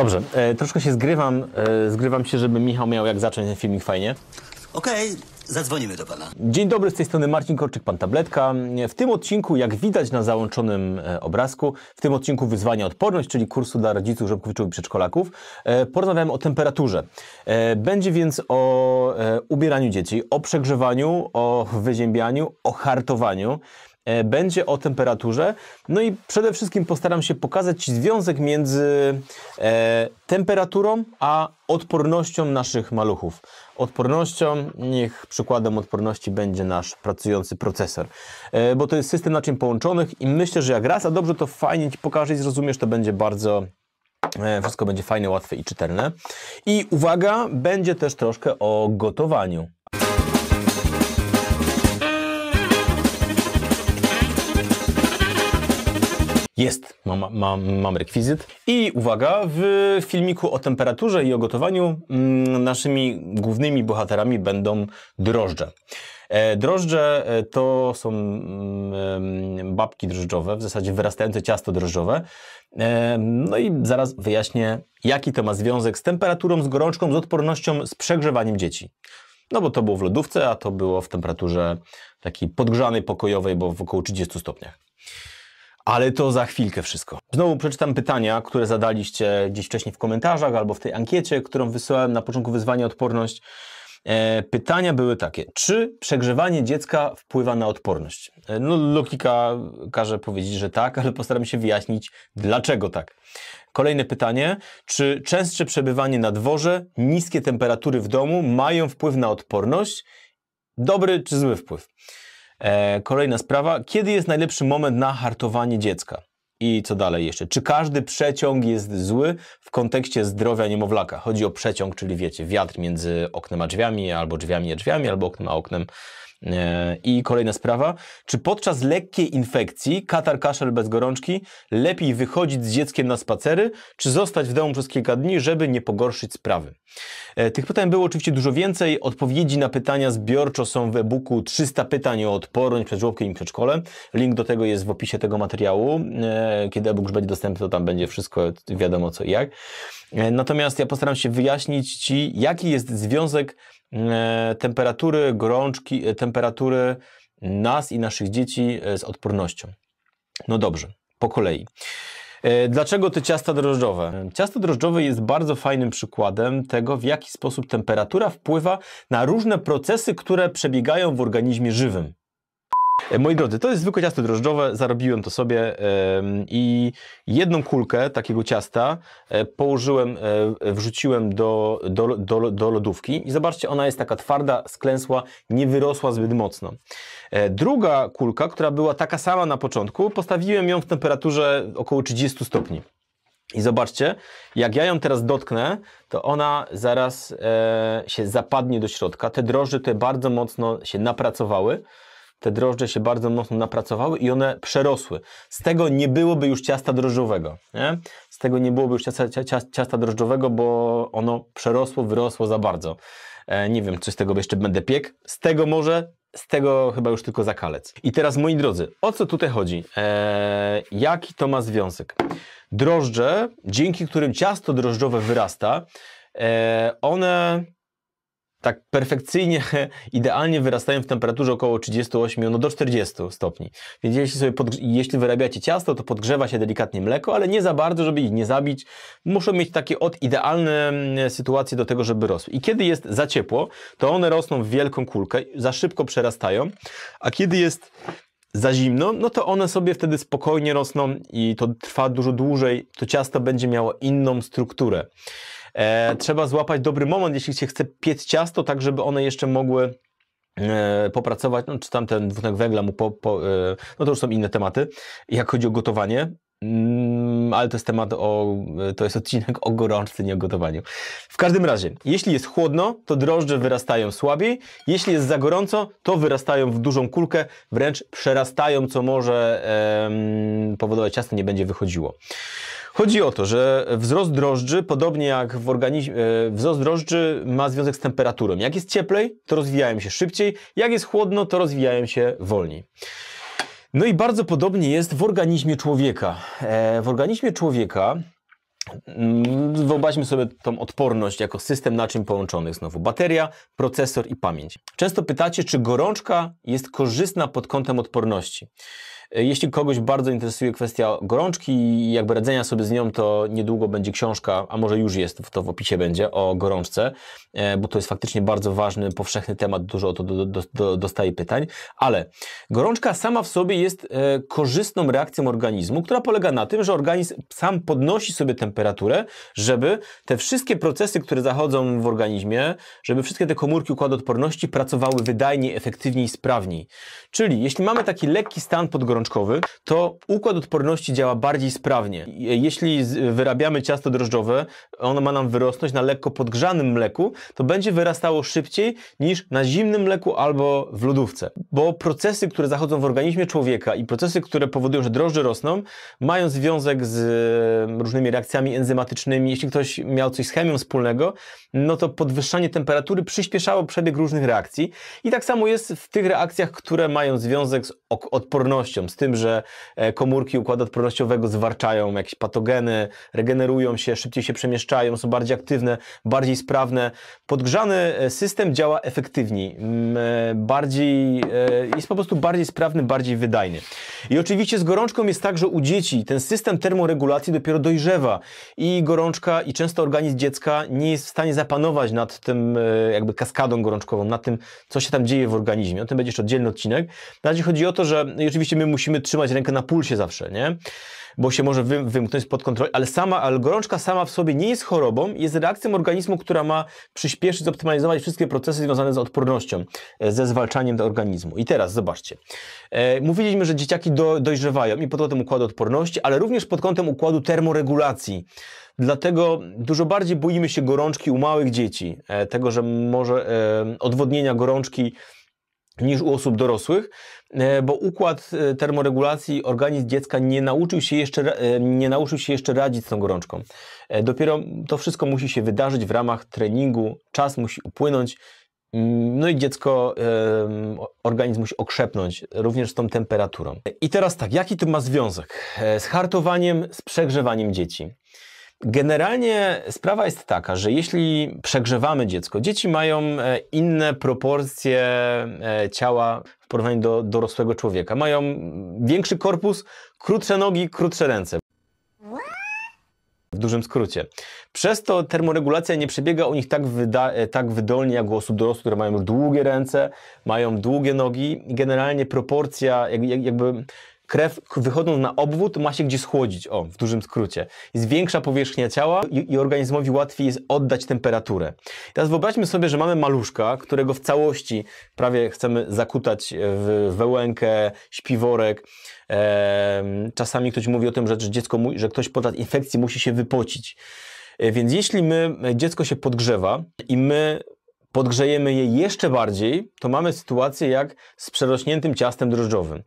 Dobrze, e, troszkę się zgrywam, e, zgrywam się, żeby Michał miał jak zacząć ten filmik fajnie. Okej, okay, zadzwonimy do pana. Dzień dobry, z tej strony Marcin Korczyk, pan Tabletka. E, w tym odcinku, jak widać na załączonym e, obrazku, w tym odcinku wyzwania odporność, czyli kursu dla rodziców, żłobkowiczów i przedszkolaków, e, porozmawiamy o temperaturze. Będzie więc o ubieraniu dzieci, o przegrzewaniu, o wyziębianiu, o hartowaniu. E, będzie o temperaturze. No i przede wszystkim postaram się pokazać Ci związek między e, temperaturą a odpornością naszych maluchów. Odpornością, niech przykładem odporności będzie nasz pracujący procesor, e, bo to jest system naczyń połączonych i myślę, że jak raz, a dobrze to fajnie Ci pokażę i zrozumiesz, to będzie bardzo wszystko będzie fajne, łatwe i czytelne. I uwaga, będzie też troszkę o gotowaniu. Jest, mam, mam, mam rekwizyt. I uwaga, w filmiku o temperaturze i o gotowaniu mm, naszymi głównymi bohaterami będą drożdże. E, drożdże e, to są mm, babki drożdżowe, w zasadzie wyrastające ciasto drożdżowe. E, no i zaraz wyjaśnię, jaki to ma związek z temperaturą, z gorączką, z odpornością, z przegrzewaniem dzieci. No bo to było w lodówce, a to było w temperaturze takiej podgrzanej, pokojowej, bo w około 30 stopniach ale to za chwilkę wszystko. Znowu przeczytam pytania, które zadaliście gdzieś wcześniej w komentarzach albo w tej ankiecie, którą wysyłałem na początku wyzwania odporność. E, pytania były takie: czy przegrzewanie dziecka wpływa na odporność? E, no, logika każe powiedzieć, że tak, ale postaram się wyjaśnić, dlaczego tak. Kolejne pytanie: czy częstsze przebywanie na dworze, niskie temperatury w domu mają wpływ na odporność? Dobry czy zły wpływ? E, kolejna sprawa. Kiedy jest najlepszy moment na hartowanie dziecka? I co dalej jeszcze? Czy każdy przeciąg jest zły w kontekście zdrowia niemowlaka? Chodzi o przeciąg, czyli wiecie, wiatr między oknem a drzwiami, albo drzwiami a drzwiami, albo oknem a oknem E, I kolejna sprawa. Czy podczas lekkiej infekcji, katar, kaszel bez gorączki, lepiej wychodzić z dzieckiem na spacery, czy zostać w domu przez kilka dni, żeby nie pogorszyć sprawy? E, tych pytań było oczywiście dużo więcej. Odpowiedzi na pytania zbiorczo są w e-booku 300 pytań o odporność przed żłobkiem i przedszkole. Link do tego jest w opisie tego materiału. E, kiedy e-book już będzie dostępny, to tam będzie wszystko wiadomo co i jak. Natomiast ja postaram się wyjaśnić Ci, jaki jest związek E, temperatury, gorączki, e, temperatury nas i naszych dzieci e, z odpornością. No dobrze, po kolei. Dlaczego te ciasta drożdżowe? Ciasto drożdżowe jest bardzo fajnym przykładem tego, w jaki sposób temperatura wpływa na różne procesy, które przebiegają w organizmie żywym. Moi drodzy, to jest zwykłe ciasto drożdżowe, zarobiłem to sobie i jedną kulkę takiego ciasta e, położyłem, e, wrzuciłem do, do, do, do lodówki i zobaczcie, ona jest taka twarda, sklęsła, nie wyrosła zbyt mocno. E, druga kulka, która była taka sama na początku, postawiłem ją w temperaturze około 30 stopni. I zobaczcie, jak ja ją teraz dotknę, to ona zaraz e, się zapadnie do środka. Te drożdże te bardzo mocno się napracowały te drożdże się bardzo mocno napracowały i one przerosły. Z tego nie byłoby już ciasta drożdżowego. Nie? Z tego nie byłoby już ciasta, ciasta drożdżowego, bo ono przerosło, wyrosło za bardzo. E, nie wiem, czy z tego jeszcze będę piek. Z tego może, z tego chyba już tylko zakalec. I teraz, moi drodzy, o co tutaj chodzi? E, jaki to ma związek? Drożdże, dzięki którym ciasto drożdżowe wyrasta, e, one tak perfekcyjnie, idealnie wyrastają w temperaturze około 38 no do 40 stopni. Więc jeśli, sobie jeśli wyrabiacie ciasto, to podgrzewa się delikatnie mleko, ale nie za bardzo, żeby ich nie zabić. Muszą mieć takie od idealne mm, sytuacje do tego, żeby rosły. I kiedy jest za ciepło, to one rosną w wielką kulkę, za szybko przerastają, a kiedy jest za zimno, no to one sobie wtedy spokojnie rosną i to trwa dużo dłużej, to ciasto będzie miało inną strukturę. E, trzeba złapać dobry moment, jeśli się chce piec ciasto, tak żeby one jeszcze mogły e, popracować, no, czy tam ten dwutlenek węgla mu po, po e, no to już są inne tematy, jak chodzi o gotowanie, mm, ale to jest temat o, e, to jest odcinek o gorączce, nie o gotowaniu. W każdym razie, jeśli jest chłodno, to drożdże wyrastają słabiej, jeśli jest za gorąco, to wyrastają w dużą kulkę, wręcz przerastają, co może powodować ciasto nie będzie wychodziło. Chodzi o to, że wzrost drożdży, podobnie jak w organizmie, e, wzrost drożdży ma związek z temperaturą. Jak jest cieplej, to rozwijają się szybciej, jak jest chłodno, to rozwijają się wolniej. No i bardzo podobnie jest w organizmie człowieka. E, w organizmie człowieka mm, Wyobraźmy sobie tą odporność jako system naczyń połączonych. Znowu bateria, procesor i pamięć. Często pytacie, czy gorączka jest korzystna pod kątem odporności. E, jeśli kogoś bardzo interesuje kwestia gorączki i jakby radzenia sobie z nią, to niedługo będzie książka, a może już jest, to w opisie będzie, o gorączce, e, bo to jest faktycznie bardzo ważny, powszechny temat, dużo o to do, do, do, dostaje pytań, ale gorączka sama w sobie jest e, korzystną reakcją organizmu, która polega na tym, że organizm sam podnosi sobie temperaturę, żeby te wszystkie procesy, które zachodzą w organizmie, żeby wszystkie te komórki układu odporności pracowały wydajniej, efektywniej, sprawniej. Czyli jeśli mamy taki lekki stan podgorączki, gorączkowy, to układ odporności działa bardziej sprawnie. Jeśli wyrabiamy ciasto drożdżowe, ono ma nam wyrosnąć na lekko podgrzanym mleku, to będzie wyrastało szybciej niż na zimnym mleku albo w lodówce. Bo procesy, które zachodzą w organizmie człowieka i procesy, które powodują, że drożdże rosną, mają związek z mm, różnymi reakcjami enzymatycznymi. Jeśli ktoś miał coś z chemią wspólnego, no to podwyższanie temperatury przyspieszało przebieg różnych reakcji. I tak samo jest w tych reakcjach, które mają związek z odpornością, z tym, że e, komórki układu odpornościowego zwarczają jakieś patogeny, regenerują się, szybciej się przemieszczają, są bardziej aktywne, bardziej sprawne. Podgrzany e, system działa efektywniej, mm, e, bardziej, jest po prostu bardziej sprawny, bardziej wydajny. I oczywiście z gorączką jest tak, że u dzieci ten system termoregulacji dopiero dojrzewa i gorączka i często organizm dziecka nie jest w stanie zapanować nad tym jakby kaskadą gorączkową, nad tym, co się tam dzieje w organizmie. O tym będzie jeszcze oddzielny odcinek. Na razie chodzi o to, że no oczywiście my musimy musimy trzymać rękę na pulsie zawsze, nie? Bo się może wy, wymknąć pod kontroli, ale sama, ale gorączka sama w sobie nie jest chorobą, jest reakcją organizmu, która ma przyspieszyć, zoptymalizować wszystkie procesy związane z odpornością, e, ze zwalczaniem do organizmu. I teraz zobaczcie. E, mówiliśmy, że dzieciaki do, dojrzewają i pod kątem układu odporności, ale również pod kątem układu termoregulacji. Dlatego dużo bardziej boimy się gorączki u małych dzieci, e, tego, że może e, odwodnienia gorączki niż u osób dorosłych, e, bo układ e, termoregulacji organizm dziecka nie nauczył się jeszcze, e, nie nauczył się jeszcze radzić z tą gorączką. Dopiero to wszystko musi się wydarzyć w ramach treningu, czas musi upłynąć, no i dziecko, organizm musi okrzepnąć również z tą temperaturą. I teraz tak, jaki to ma związek z hartowaniem, z przegrzewaniem dzieci? Generalnie sprawa jest taka, że jeśli przegrzewamy dziecko, dzieci mają e, inne proporcje e, ciała w porównaniu do dorosłego człowieka. Mają większy korpus, krótsze nogi, krótsze ręce. W dużym skrócie. Przez to termoregulacja nie przebiega u nich tak, e, tak wydolnie jak u osób dorosłych, które mają długie ręce, mają długie nogi. Generalnie proporcja, jakby krew wychodząc na obwód ma się gdzie schłodzić, o, w dużym skrócie. Jest większa powierzchnia ciała i, i organizmowi łatwiej jest oddać temperaturę. Teraz wyobraźmy sobie, że mamy maluszka, którego w całości prawie chcemy zakutać w wełękę, śpiworek. czasami ktoś mówi o tym, że, że dziecko, że ktoś podczas infekcji musi się wypocić. E, więc jeśli my, e, dziecko się podgrzewa i my podgrzejemy je jeszcze bardziej, to mamy sytuację jak z przerośniętym ciastem drożdżowym.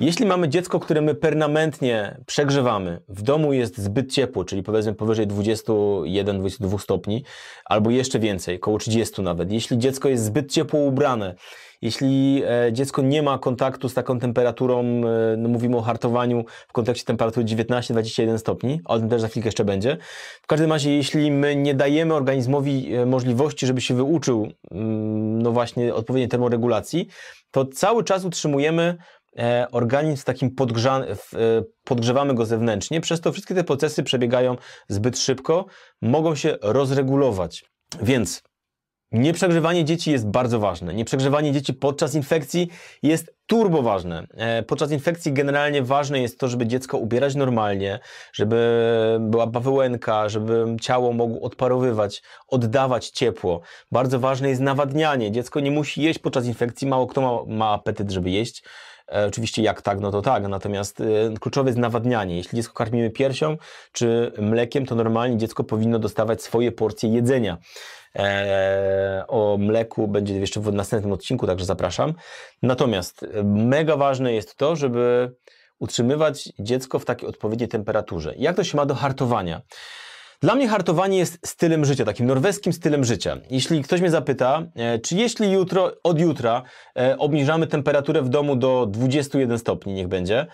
Jeśli mamy dziecko, które my permanentnie przegrzewamy, w domu jest zbyt ciepło, czyli powiedzmy powyżej 21-22 stopni, albo jeszcze więcej, koło 30 nawet. Jeśli dziecko jest zbyt ciepło ubrane, jeśli e, dziecko nie ma kontaktu z taką temperaturą, e, no mówimy o hartowaniu w kontekście temperatury 19-21 stopni, o tym też za chwilkę jeszcze będzie. W każdym razie, jeśli my nie dajemy organizmowi e, możliwości, żeby się wyuczył, mm, no właśnie, odpowiedniej termoregulacji, to cały czas utrzymujemy organizm takim podgrza... podgrzewamy go zewnętrznie, przez to wszystkie te procesy przebiegają zbyt szybko, mogą się rozregulować. Więc Nieprzegrzewanie dzieci jest bardzo ważne. Nieprzegrzewanie dzieci podczas infekcji jest turbo ważne. E, podczas infekcji generalnie ważne jest to, żeby dziecko ubierać normalnie, żeby była bawełenka, żeby ciało mogło odparowywać, oddawać ciepło. Bardzo ważne jest nawadnianie. Dziecko nie musi jeść podczas infekcji, mało kto ma, ma apetyt, żeby jeść. E, oczywiście jak tak, no to tak, natomiast e, kluczowe jest nawadnianie. Jeśli dziecko karmimy piersią czy mlekiem, to normalnie dziecko powinno dostawać swoje porcje jedzenia. E, o mleku będzie jeszcze w następnym odcinku, także zapraszam. Natomiast e, mega ważne jest to, żeby utrzymywać dziecko w takiej odpowiedniej temperaturze. Jak to się ma do hartowania? Dla mnie hartowanie jest stylem życia, takim norweskim stylem życia. Jeśli ktoś mnie zapyta, e, czy jeśli jutro, od jutra e, obniżamy temperaturę w domu do 21 stopni, niech będzie,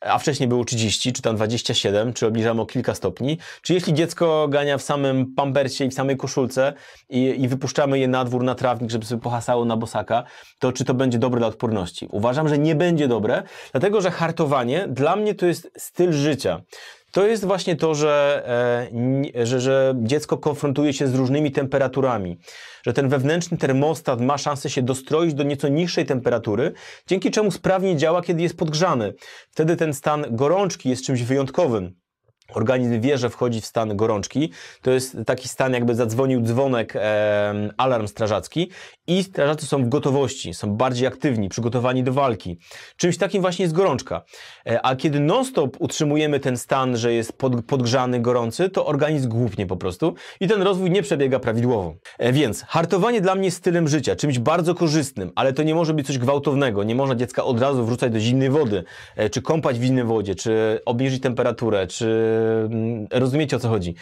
a wcześniej było 30, czy tam 27, czy obniżamy o kilka stopni, czy jeśli dziecko gania w samym pampersie i w samej koszulce i, i wypuszczamy je na dwór, na trawnik, żeby sobie pohasało na bosaka, to czy to będzie dobre dla odporności? Uważam, że nie będzie dobre, dlatego że hartowanie dla mnie to jest styl życia to jest właśnie to, że, e, że, że dziecko konfrontuje się z różnymi temperaturami, że ten wewnętrzny termostat ma szansę się dostroić do nieco niższej temperatury, dzięki czemu sprawnie działa, kiedy jest podgrzany. Wtedy ten stan gorączki jest czymś wyjątkowym. Organizm wie, że wchodzi w stan gorączki. To jest taki stan, jakby zadzwonił dzwonek, e, alarm strażacki i strażacy są w gotowości, są bardziej aktywni, przygotowani do walki. Czymś takim właśnie jest gorączka. E, a kiedy non-stop utrzymujemy ten stan, że jest pod, podgrzany, gorący, to organizm głupnie po prostu i ten rozwój nie przebiega prawidłowo. E, więc hartowanie dla mnie jest stylem życia, czymś bardzo korzystnym, ale to nie może być coś gwałtownego. Nie można dziecka od razu wrzucać do zimnej wody, e, czy kąpać w zimnej wodzie, czy obniżyć temperaturę, czy Y, rozumiecie o co chodzi.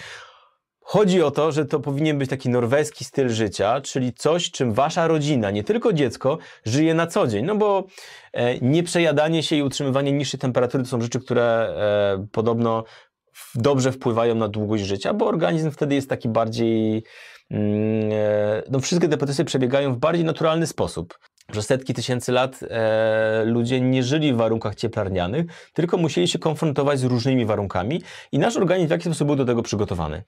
Chodzi o to, że to powinien być taki norweski styl życia, czyli coś, czym wasza rodzina, nie tylko dziecko, żyje na co dzień. No bo e, nieprzejadanie się i utrzymywanie niższej temperatury to są rzeczy, które e, podobno dobrze wpływają na długość życia, bo organizm wtedy jest taki bardziej. Mm, e, no, wszystkie te procesy przebiegają w bardziej naturalny sposób przez setki tysięcy lat e, ludzie nie żyli w warunkach cieplarnianych, tylko musieli się konfrontować z różnymi warunkami i nasz organizm w jakiś sposób był do tego przygotowany.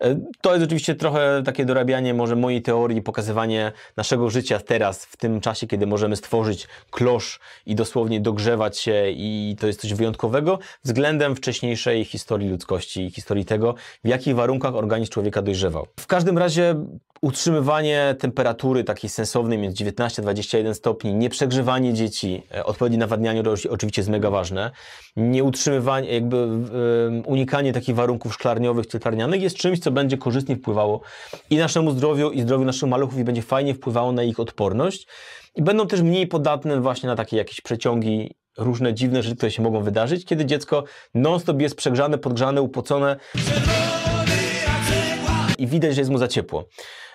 E, to jest oczywiście trochę takie dorabianie może mojej teorii, pokazywanie naszego życia teraz, w tym czasie, kiedy możemy stworzyć klosz i dosłownie dogrzewać się i to jest coś wyjątkowego względem wcześniejszej historii ludzkości i historii tego, w jakich warunkach organizm człowieka dojrzewał. W każdym razie utrzymywanie temperatury takiej sensownej między 19 a 21 jeden stopni, nieprzegrzewanie dzieci, e, odpowiednie nawadnianie oczywiście jest mega ważne, nie utrzymywanie, jakby um, unikanie takich warunków szklarniowych, cieplarnianych jest czymś, co będzie korzystnie wpływało i naszemu zdrowiu, i zdrowiu naszych maluchów i będzie fajnie wpływało na ich odporność i będą też mniej podatne właśnie na takie jakieś przeciągi różne dziwne rzeczy, które się mogą wydarzyć, kiedy dziecko non-stop jest przegrzane, podgrzane, upocone i widać, że jest mu za ciepło.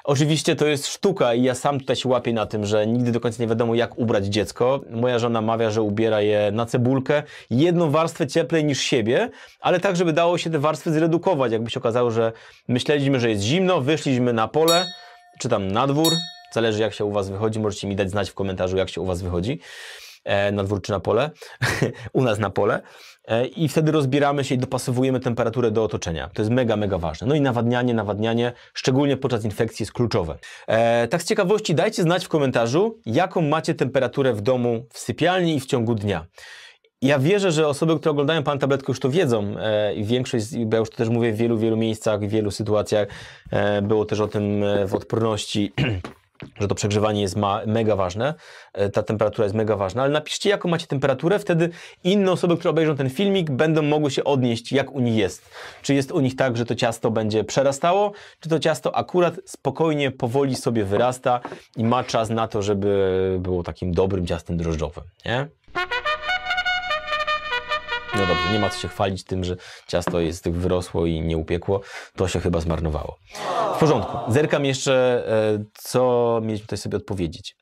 Oczywiście to jest sztuka i ja sam tutaj się łapię na tym, że nigdy do końca nie wiadomo, jak ubrać dziecko. Moja żona mawia, że ubiera je na cebulkę, jedną warstwę cieplej niż siebie, ale tak, żeby dało się te warstwy zredukować, jakby się okazało, że myśleliśmy, że jest zimno, wyszliśmy na pole, czy tam na dwór, zależy jak się u Was wychodzi, możecie mi dać znać w komentarzu, jak się u Was wychodzi. E, na dwór czy na pole, u nas na pole e, i wtedy rozbieramy się i dopasowujemy temperaturę do otoczenia. To jest mega, mega ważne. No i nawadnianie, nawadnianie, szczególnie podczas infekcji jest kluczowe. E, tak z ciekawości dajcie znać w komentarzu, jaką macie temperaturę w domu, w sypialni i w ciągu dnia. Ja wierzę, że osoby, które oglądają Pan Tabletkę już to wiedzą e, i większość, bo ja już to też mówię w wielu, wielu miejscach, w wielu sytuacjach, e, było też o tym w odporności że to przegrzewanie jest ma, mega ważne, e, ta temperatura jest mega ważna, ale napiszcie jaką macie temperaturę, wtedy inne osoby, które obejrzą ten filmik będą mogły się odnieść jak u nich jest. Czy jest u nich tak, że to ciasto będzie przerastało, czy to ciasto akurat spokojnie, powoli sobie wyrasta i ma czas na to, żeby było takim dobrym ciastem drożdżowym, nie? No dobrze, nie ma co się chwalić tym, że ciasto jest wyrosło i nie upiekło. To się chyba zmarnowało. W porządku. Zerkam jeszcze, e, co mieliśmy tutaj sobie odpowiedzieć.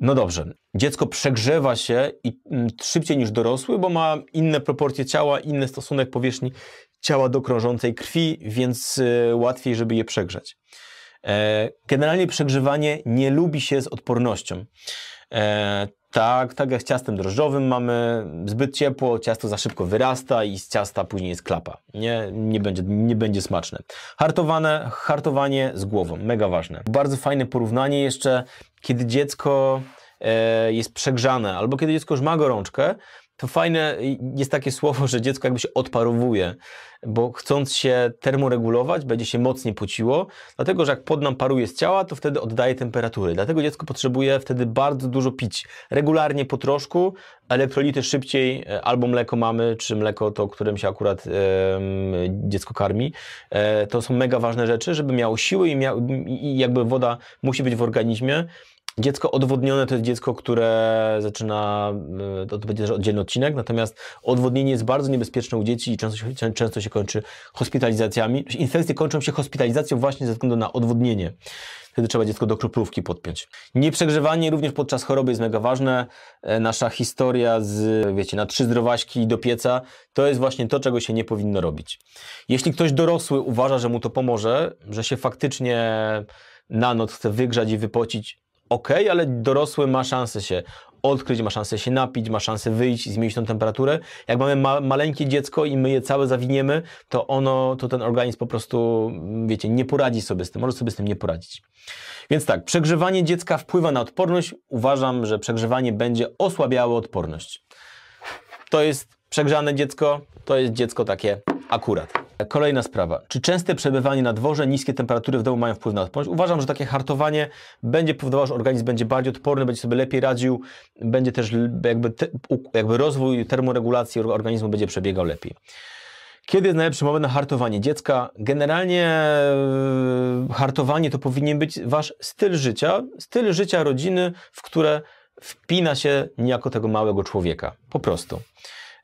No dobrze, dziecko przegrzewa się i mm, szybciej niż dorosły, bo ma inne proporcje ciała, inny stosunek powierzchni ciała do krążącej krwi, więc e, łatwiej, żeby je przegrzać. E, generalnie przegrzewanie nie lubi się z odpornością. E, tak, tak jak z ciastem drożdżowym mamy zbyt ciepło, ciasto za szybko wyrasta i z ciasta później jest klapa. Nie, nie, będzie, nie będzie smaczne. Hartowane, hartowanie z głową, mega ważne. Bardzo fajne porównanie jeszcze, kiedy dziecko e, jest przegrzane albo kiedy dziecko już ma gorączkę, to fajne jest takie słowo, że dziecko jakby się odparowuje, bo chcąc się termoregulować, będzie się mocniej pociło, dlatego że jak pod nam paruje z ciała, to wtedy oddaje temperatury. Dlatego dziecko potrzebuje wtedy bardzo dużo pić. Regularnie po troszku, elektrolity szybciej, e, albo mleko mamy, czy mleko to, którym się akurat dziecko karmi. E, to są mega ważne rzeczy, żeby miało siły i, mia i jakby woda musi być w organizmie. Dziecko odwodnione to jest dziecko, które zaczyna, e, to będzie oddzielny odcinek, natomiast odwodnienie jest bardzo niebezpieczne u dzieci i często się, często się kończy hospitalizacjami. Infekcje kończą się hospitalizacją właśnie ze względu na odwodnienie. Wtedy trzeba dziecko do kroplówki podpiąć. Nieprzegrzewanie również podczas choroby jest mega ważne. E, nasza historia z, wiecie, na trzy zdrowaśki do pieca, to jest właśnie to, czego się nie powinno robić. Jeśli ktoś dorosły uważa, że mu to pomoże, że się faktycznie na noc chce wygrzać i wypocić, ok, ale dorosły ma szansę się odkryć, ma szansę się napić, ma szansę wyjść i zmienić tą temperaturę. Jak mamy ma maleńkie dziecko i my je całe zawiniemy, to ono, to ten organizm po prostu, wiecie, nie poradzi sobie z tym, może sobie z tym nie poradzić. Więc tak, przegrzewanie dziecka wpływa na odporność. Uważam, że przegrzewanie będzie osłabiało odporność. To jest przegrzane dziecko, to jest dziecko takie akurat. Kolejna sprawa. Czy częste przebywanie na dworze, niskie temperatury w domu mają wpływ na odporność? Uważam, że takie hartowanie będzie powodowało, że organizm będzie bardziej odporny, będzie sobie lepiej radził, będzie też jakby, te, jakby rozwój termoregulacji organizmu będzie przebiegał lepiej. Kiedy jest najlepszy moment na hartowanie dziecka? Generalnie e, hartowanie to powinien być wasz styl życia, styl życia rodziny, w które wpina się niejako tego małego człowieka. Po prostu.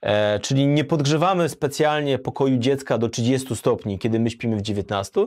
E, czyli nie podgrzewamy specjalnie pokoju dziecka do 30 stopni, kiedy my śpimy w 19,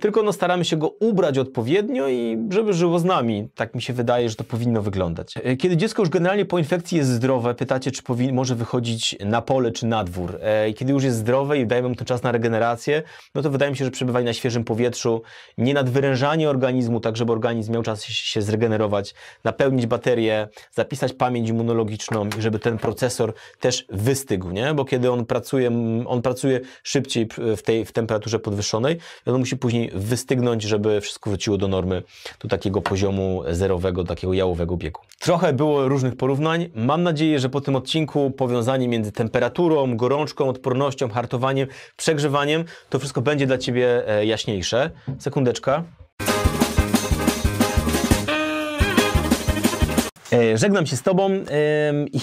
tylko no staramy się go ubrać odpowiednio i żeby żyło z nami. Tak mi się wydaje, że to powinno wyglądać. E, kiedy dziecko już generalnie po infekcji jest zdrowe, pytacie, czy może wychodzić na pole czy na dwór. E, kiedy już jest zdrowe i dajemy mu ten czas na regenerację, no to wydaje mi się, że przebywanie na świeżym powietrzu, nie nadwyrężanie organizmu, tak żeby organizm miał czas się zregenerować, napełnić baterię, zapisać pamięć immunologiczną, żeby ten procesor też wystygł, nie? Bo kiedy on pracuje, on pracuje szybciej w tej w temperaturze podwyższonej, on musi później wystygnąć, żeby wszystko wróciło do normy, do takiego poziomu zerowego, takiego jałowego biegu. Trochę było różnych porównań. Mam nadzieję, że po tym odcinku powiązanie między temperaturą, gorączką, odpornością, hartowaniem, przegrzewaniem, to wszystko będzie dla Ciebie e, jaśniejsze. Sekundeczka. E, żegnam się z Tobą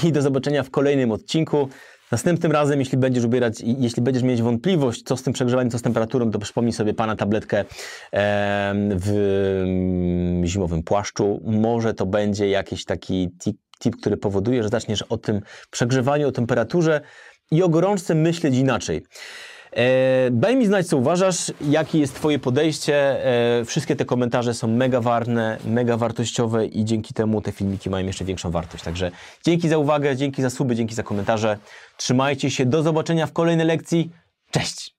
i do zobaczenia w kolejnym odcinku. Następnym razem, jeśli będziesz ubierać, jeśli będziesz mieć wątpliwość, co z tym przegrzewaniem, co z temperaturą, to przypomnij sobie pana tabletkę w mm, zimowym płaszczu. Może to będzie jakiś taki tip, tip, który powoduje, że zaczniesz o tym przegrzewaniu, o temperaturze i o gorączce myśleć inaczej. E, daj mi znać, co uważasz, jakie jest Twoje podejście. E, wszystkie te komentarze są mega warne, mega wartościowe i dzięki temu te filmiki mają jeszcze większą wartość. Także dzięki za uwagę, dzięki za suby, dzięki za komentarze. Trzymajcie się, do zobaczenia w kolejnej lekcji. Cześć!